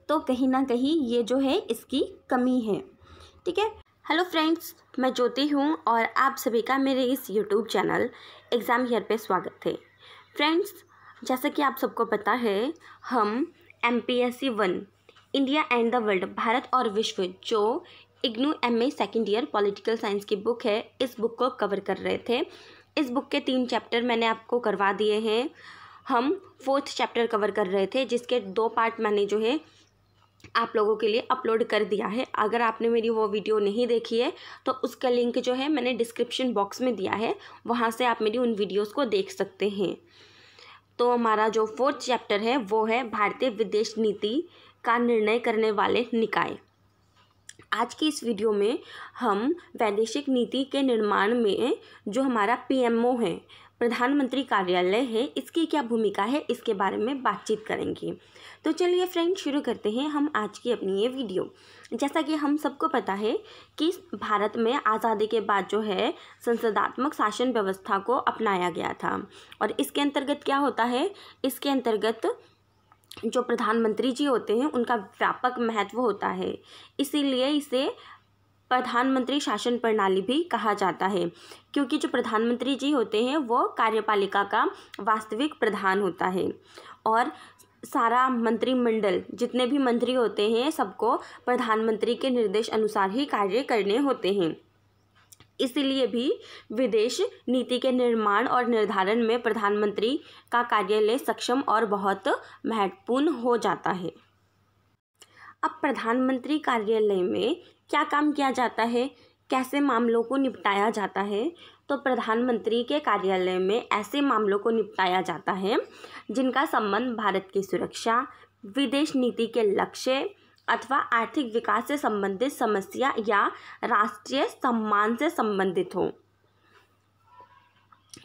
तो कहीं ना कहीं ये जो है इसकी कमी है ठीक है हेलो फ्रेंड्स मैं ज्योति हूँ और आप सभी का मेरे इस यूट्यूब चैनल एग्ज़ाम हेयर पे स्वागत है फ्रेंड्स जैसा कि आप सबको पता है हम M P S C one India and the world Bharat और विश्व जो IGNOU M A second year political science की बुक है इस बुक को कवर कर रहे थे इस बुक के तीन चैप्टर मैंने आपको करवा दिए हैं हम फोर्थ चैप्टर कवर कर रहे थे जिसके दो पार्ट मैंने जो है आप लोगों के लिए अपलोड कर दिया है अगर आपने मेरी वो वीडियो नहीं देखी है तो उसका लिंक जो है मैंने डिस्क्रिप्शन बॉक्स में दिया है वहाँ से आप मेरी उन वीडियोस को देख सकते हैं तो हमारा जो फोर्थ चैप्टर है वो है भारतीय विदेश नीति का निर्णय करने वाले निकाय आज की इस वीडियो में हम वैदेशिक नीति के निर्माण में जो हमारा पीएमओ है प्रधानमंत्री कार्यालय है इसकी क्या भूमिका है इसके बारे में बातचीत करेंगे तो चलिए फ्रेंड शुरू करते हैं हम आज की अपनी ये वीडियो जैसा कि हम सबको पता है कि भारत में आज़ादी के बाद जो है संसदात्मक शासन व्यवस्था को अपनाया गया था और इसके अंतर्गत क्या होता है इसके अंतर्गत जो प्रधानमंत्री जी होते हैं उनका व्यापक महत्व होता है इसीलिए इसे प्रधानमंत्री शासन प्रणाली भी कहा जाता है क्योंकि जो प्रधानमंत्री जी होते हैं वो कार्यपालिका का वास्तविक प्रधान होता है और सारा मंत्रिमंडल जितने भी मंत्री होते हैं सबको प्रधानमंत्री के निर्देश अनुसार ही कार्य करने होते हैं इसलिए भी विदेश नीति के निर्माण और निर्धारण में प्रधानमंत्री का कार्यालय सक्षम और बहुत महत्वपूर्ण हो जाता है अब प्रधानमंत्री कार्यालय में क्या काम किया जाता है कैसे मामलों को निपटाया जाता है तो प्रधानमंत्री के कार्यालय में ऐसे मामलों को निपटाया जाता है जिनका संबंध भारत की सुरक्षा विदेश नीति के लक्ष्य अथवा आर्थिक विकास से संबंधित समस्या या राष्ट्रीय सम्मान से संबंधित हो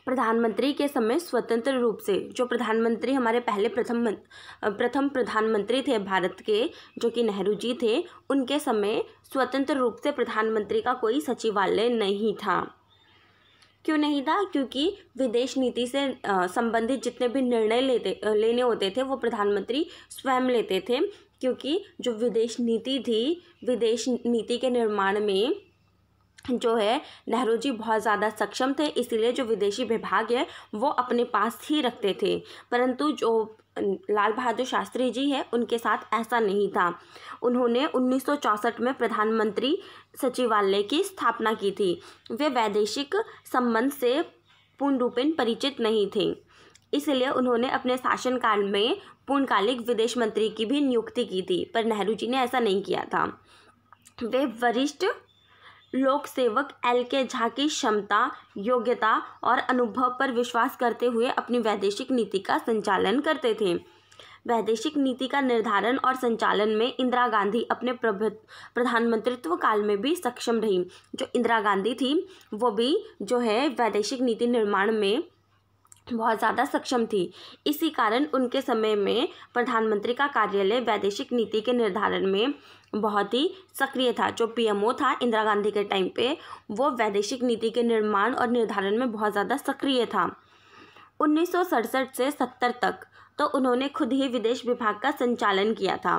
प्रधानमंत्री के समय स्वतंत्र रूप से जो प्रधानमंत्री हमारे पहले प्रथम प्रथम प्रधानमंत्री थे भारत के जो कि नेहरू जी थे उनके समय स्वतंत्र रूप से प्रधानमंत्री का कोई सचिवालय नहीं था क्यों नहीं था क्योंकि विदेश नीति से संबंधित जितने भी निर्णय लेते लेने होते थे वो प्रधानमंत्री स्वयं लेते थे क्योंकि जो विदेश नीति थी विदेश नीति के निर्माण में जो है नेहरू जी बहुत ज़्यादा सक्षम थे इसीलिए जो विदेशी विभाग है वो अपने पास ही रखते थे परंतु जो लाल बहादुर शास्त्री जी है उनके साथ ऐसा नहीं था उन्होंने 1964 में प्रधानमंत्री सचिवालय की स्थापना की थी वे वैदेशिक संबंध से पूर्ण रूपेण परिचित नहीं थे इसलिए उन्होंने अपने शासनकाल में पूर्णकालिक विदेश मंत्री की भी नियुक्ति की थी पर नेहरू जी ने ऐसा नहीं किया था वे वरिष्ठ लोक सेवक एल के झा की क्षमता योग्यता और अनुभव पर विश्वास करते हुए अपनी वैदेशिक नीति का संचालन करते थे वैदेशिक नीति का निर्धारण और संचालन में इंदिरा गांधी अपने प्रधानमंत्रित्व काल में भी सक्षम रही जो इंदिरा गांधी थी वो भी जो है वैदेशिक नीति निर्माण में बहुत ज़्यादा सक्षम थी इसी कारण उनके समय में प्रधानमंत्री का कार्यालय वैदेशिक नीति के निर्धारण में बहुत ही सक्रिय था जो पीएमओ था इंदिरा गांधी के टाइम पे वो वैदेशिक नीति के निर्माण और निर्धारण में बहुत ज़्यादा सक्रिय था उन्नीस से सत्तर तक तो उन्होंने खुद ही विदेश विभाग का संचालन किया था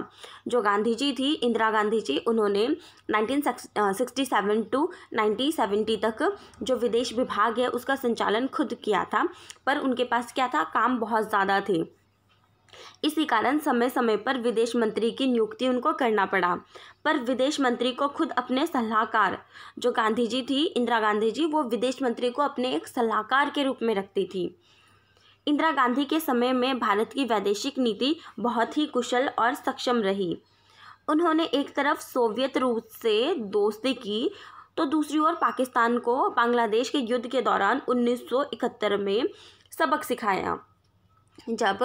जो गांधी जी थी इंदिरा गांधी जी उन्होंने 1967 टू 1970 तक जो विदेश विभाग है उसका संचालन खुद किया था पर उनके पास क्या था काम बहुत ज़्यादा थे इसी कारण समय समय पर विदेश मंत्री की नियुक्ति उनको करना पड़ा पर विदेश मंत्री को खुद अपने सलाहकार जो गांधी जी थी इंदिरा गांधी जी वो विदेश मंत्री को अपने एक सलाहकार के रूप में रखती थी इंदिरा गांधी के समय में भारत की वैदेशिक नीति बहुत ही कुशल और सक्षम रही उन्होंने एक तरफ सोवियत रूस से दोस्ती की तो दूसरी ओर पाकिस्तान को बांग्लादेश के युद्ध के दौरान 1971 में सबक सिखाया जब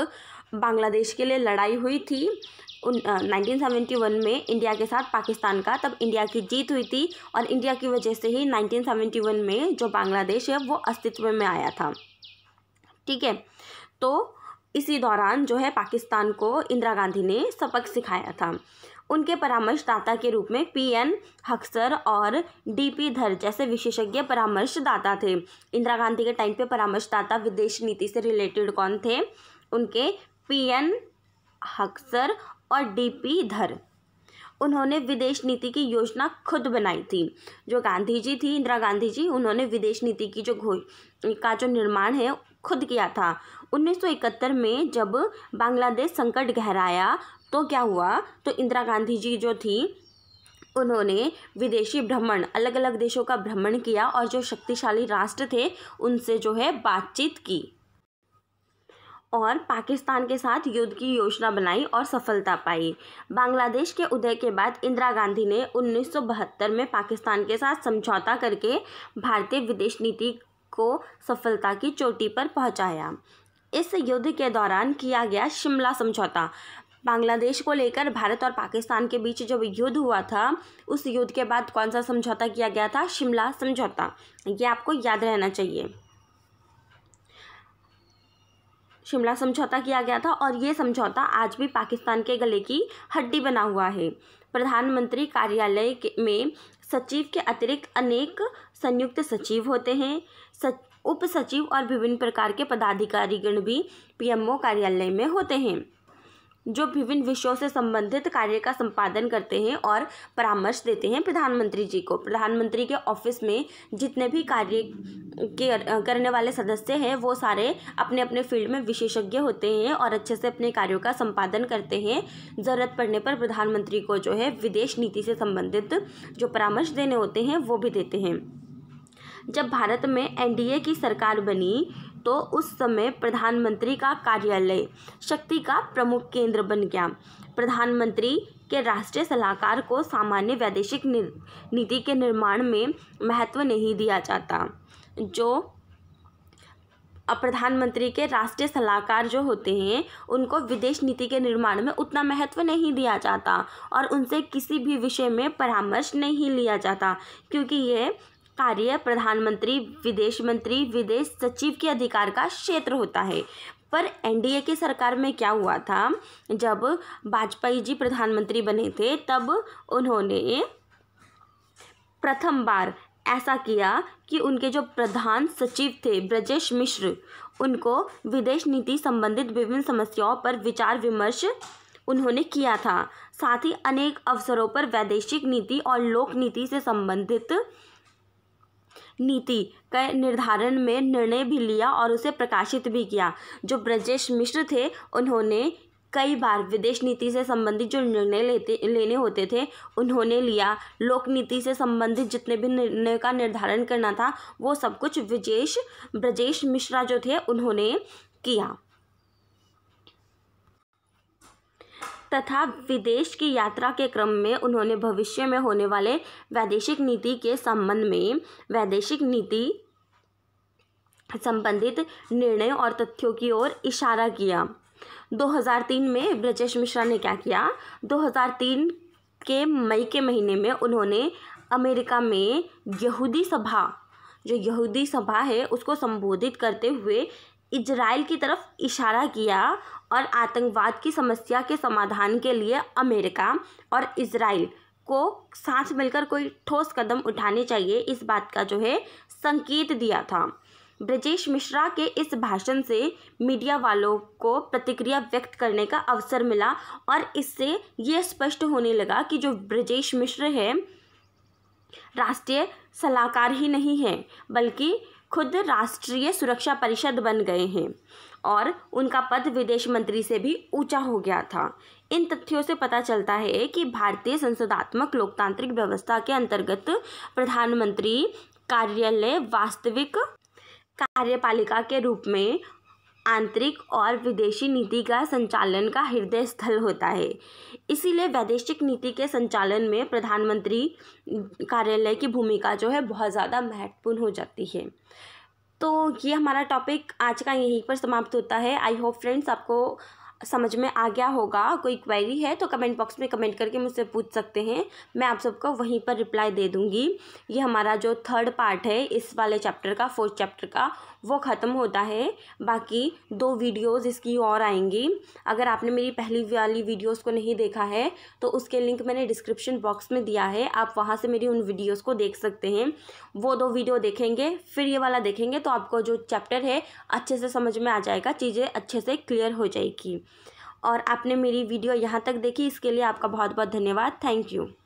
बांग्लादेश के लिए लड़ाई हुई थी उन नाइनटीन सेवेंटी वन में इंडिया के साथ पाकिस्तान का तब इंडिया की जीत हुई थी और इंडिया की वजह से ही 1971 सेवेंटी वन में जो बांग्लादेश है वो अस्तित्व में आया था ठीक है तो इसी दौरान जो है पाकिस्तान को इंदिरा गांधी ने सबक सिखाया था उनके परामर्शदाता के रूप में पी एन हक्सर और डी पी धर जैसे विशेषज्ञ परामर्शदाता थे इंदिरा गांधी के टाइम पे परामर्शदाता विदेश नीति से रिलेटेड कौन थे उनके पी एन हक्सर और डी पी धर उन्होंने विदेश नीति की योजना खुद बनाई थी जो गांधी जी थी इंदिरा गांधी जी उन्होंने विदेश नीति की जो घोष का जो निर्माण है खुद किया था 1971 में जब बांग्लादेश संकट गहराया तो क्या हुआ तो इंदिरा गांधी जी जो थी उन्होंने विदेशी भ्रमण अलग अलग देशों का भ्रमण किया और जो शक्तिशाली राष्ट्र थे उनसे जो है बातचीत की और पाकिस्तान के साथ युद्ध की योजना बनाई और सफलता पाई बांग्लादेश के उदय के बाद इंदिरा गांधी ने 1972 में पाकिस्तान के साथ समझौता करके भारतीय विदेश नीति को सफलता की चोटी पर पहुंचाया इस युद्ध के दौरान किया गया शिमला समझौता बांग्लादेश को लेकर भारत और पाकिस्तान के बीच जब युद्ध हुआ था उस युद्ध के बाद कौन सा समझौता किया गया था शिमला समझौता ये आपको याद रहना चाहिए शिमला समझौता किया गया था और ये समझौता आज भी पाकिस्तान के गले की हड्डी बना हुआ है प्रधानमंत्री कार्यालय में सचिव के अतिरिक्त अनेक संयुक्त सचिव होते हैं सच, उप सचिव और विभिन्न प्रकार के पदाधिकारीगण भी पीएमओ कार्यालय में होते हैं जो विभिन्न विषयों से संबंधित कार्य का संपादन करते हैं और परामर्श देते हैं प्रधानमंत्री जी को प्रधानमंत्री के ऑफिस में जितने भी कार्य के करने वाले सदस्य हैं वो सारे अपने अपने फील्ड में विशेषज्ञ होते हैं और अच्छे से अपने कार्यों का संपादन करते हैं ज़रूरत पड़ने पर प्रधानमंत्री को जो है विदेश नीति से संबंधित जो परामर्श देने होते हैं वो भी देते हैं जब भारत में एनडीए की सरकार बनी तो उस समय प्रधानमंत्री का कार्यालय शक्ति का प्रमुख केंद्र बन गया प्रधानमंत्री के राष्ट्रीय सलाहकार को सामान्य वैदेशिक नीति के निर्माण में महत्व नहीं दिया जाता जो प्रधानमंत्री के राष्ट्रीय सलाहकार जो होते हैं उनको विदेश नीति के निर्माण में उतना महत्व नहीं दिया जाता और उनसे किसी भी विषय में परामर्श नहीं लिया जाता क्योंकि ये कार्य प्रधानमंत्री विदेश मंत्री विदेश सचिव के अधिकार का क्षेत्र होता है पर एनडीए की सरकार में क्या हुआ था जब वाजपेयी जी प्रधानमंत्री बने थे तब उन्होंने प्रथम बार ऐसा किया कि उनके जो प्रधान सचिव थे ब्रजेश मिश्र उनको विदेश नीति संबंधित विभिन्न समस्याओं पर विचार विमर्श उन्होंने किया था साथ ही अनेक अवसरों पर वैदेशिक नीति और लोक नीति से संबंधित नीति के निर्धारण में निर्णय भी लिया और उसे प्रकाशित भी किया जो ब्रजेश मिश्र थे उन्होंने कई बार विदेश नीति से संबंधित जो निर्णय लेते लेने होते थे उन्होंने लिया लोक नीति से संबंधित जितने भी निर्णय का निर्धारण करना था वो सब कुछ विजेश ब्रजेश मिश्रा जो थे उन्होंने किया तथा विदेश की यात्रा के क्रम में उन्होंने भविष्य में होने वाले वैदेशिक नीति के संबंध में वैदेशिक नीति संबंधित निर्णय और तथ्यों की ओर इशारा किया 2003 में ब्रजेश मिश्रा ने क्या किया 2003 के मई के महीने में उन्होंने अमेरिका में यहूदी सभा जो यहूदी सभा है उसको संबोधित करते हुए इजराइल की तरफ इशारा किया और आतंकवाद की समस्या के समाधान के लिए अमेरिका और इज़राइल को साथ मिलकर कोई ठोस कदम उठाने चाहिए इस बात का जो है संकेत दिया था ब्रजेश मिश्रा के इस भाषण से मीडिया वालों को प्रतिक्रिया व्यक्त करने का अवसर मिला और इससे ये स्पष्ट होने लगा कि जो ब्रजेश मिश्र है राष्ट्रीय सलाहकार ही नहीं है बल्कि खुद राष्ट्रीय सुरक्षा परिषद बन गए हैं और उनका पद विदेश मंत्री से भी ऊंचा हो गया था इन तथ्यों से पता चलता है कि भारतीय संसदात्मक लोकतांत्रिक व्यवस्था के अंतर्गत प्रधानमंत्री कार्यालय वास्तविक कार्यपालिका के रूप में आंतरिक और विदेशी नीति का संचालन का हृदय स्थल होता है इसीलिए वैदेशिक नीति के संचालन में प्रधानमंत्री कार्यालय की भूमिका जो है बहुत ज़्यादा महत्वपूर्ण हो जाती है तो ये हमारा टॉपिक आज का यहीं पर समाप्त होता है आई होप फ्रेंड्स आपको समझ में आ गया होगा कोई क्वेरी है तो कमेंट बॉक्स में कमेंट करके मुझसे पूछ सकते हैं मैं आप सबको वहीं पर रिप्लाई दे दूँगी ये हमारा जो थर्ड पार्ट है इस वाले चैप्टर का फोर्थ चैप्टर का वो ख़त्म होता है बाकी दो वीडियोस इसकी और आएंगी अगर आपने मेरी पहली वाली वीडियोस को नहीं देखा है तो उसके लिंक मैंने डिस्क्रिप्शन बॉक्स में दिया है आप वहाँ से मेरी उन वीडियोस को देख सकते हैं वो दो वीडियो देखेंगे फिर ये वाला देखेंगे तो आपको जो चैप्टर है अच्छे से समझ में आ जाएगा चीज़ें अच्छे से क्लियर हो जाएगी और आपने मेरी वीडियो यहाँ तक देखी इसके लिए आपका बहुत बहुत धन्यवाद थैंक यू